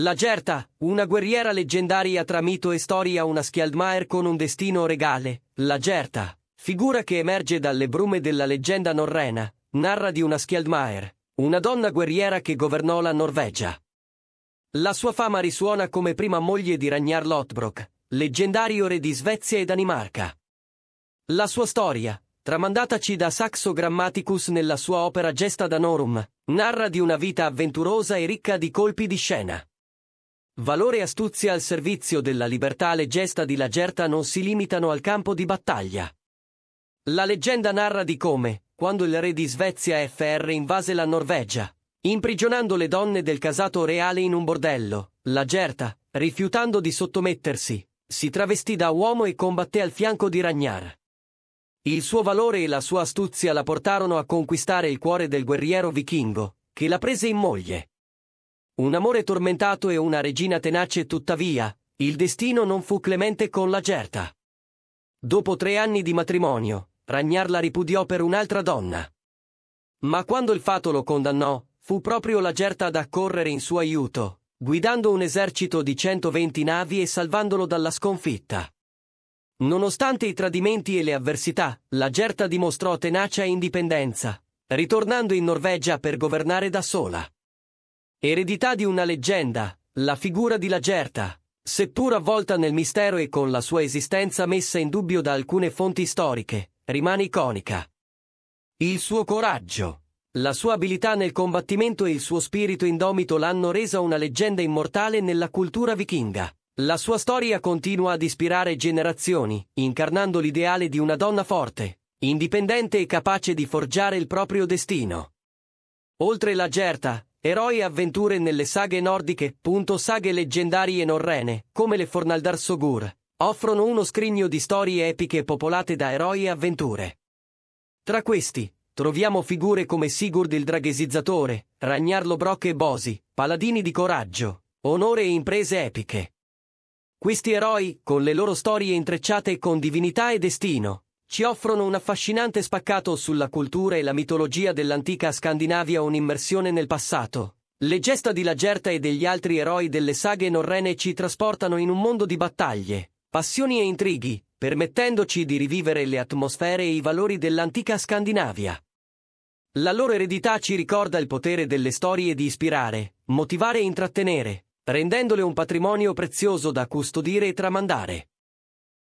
La Gerta, una guerriera leggendaria tra mito e storia, una Skjaldmaer con un destino regale. La Gerta, figura che emerge dalle brume della leggenda norrena, narra di una Skjaldmaer, una donna guerriera che governò la Norvegia. La sua fama risuona come prima moglie di Ragnar Lothbrok, leggendario re di Svezia e Danimarca. La sua storia, tramandataci da Saxo Grammaticus nella sua opera Gesta Danorum, narra di una vita avventurosa e ricca di colpi di scena. Valore e astuzia al servizio della libertà le gesta di Lagerta non si limitano al campo di battaglia. La leggenda narra di come, quando il re di Svezia FR invase la Norvegia, imprigionando le donne del casato reale in un bordello, Lagerta, rifiutando di sottomettersi, si travestì da uomo e combatté al fianco di Ragnar. Il suo valore e la sua astuzia la portarono a conquistare il cuore del guerriero vichingo, che la prese in moglie. Un amore tormentato e una regina tenace tuttavia, il destino non fu clemente con la Gerta. Dopo tre anni di matrimonio, Ragnar la ripudiò per un'altra donna. Ma quando il fato lo condannò, fu proprio la Gerta ad accorrere in suo aiuto, guidando un esercito di 120 navi e salvandolo dalla sconfitta. Nonostante i tradimenti e le avversità, la Gerta dimostrò tenacia e indipendenza, ritornando in Norvegia per governare da sola. Eredità di una leggenda, la figura di Lagerta, seppur avvolta nel mistero e con la sua esistenza messa in dubbio da alcune fonti storiche, rimane iconica. Il suo coraggio, la sua abilità nel combattimento e il suo spirito indomito l'hanno resa una leggenda immortale nella cultura vichinga. La sua storia continua ad ispirare generazioni, incarnando l'ideale di una donna forte, indipendente e capace di forgiare il proprio destino. Oltre la Gerta, Eroi e avventure nelle saghe nordiche, punto saghe leggendarie norrene, come le Fornaldar Sogur, offrono uno scrigno di storie epiche popolate da eroi e avventure. Tra questi, troviamo figure come Sigurd il Draghesizzatore, Ragnar Lobrock e Bosi, paladini di coraggio, onore e imprese epiche. Questi eroi, con le loro storie intrecciate con divinità e destino, ci offrono un affascinante spaccato sulla cultura e la mitologia dell'antica Scandinavia un'immersione nel passato. Le gesta di Lagerta e degli altri eroi delle saghe norrene ci trasportano in un mondo di battaglie, passioni e intrighi, permettendoci di rivivere le atmosfere e i valori dell'antica Scandinavia. La loro eredità ci ricorda il potere delle storie di ispirare, motivare e intrattenere, rendendole un patrimonio prezioso da custodire e tramandare.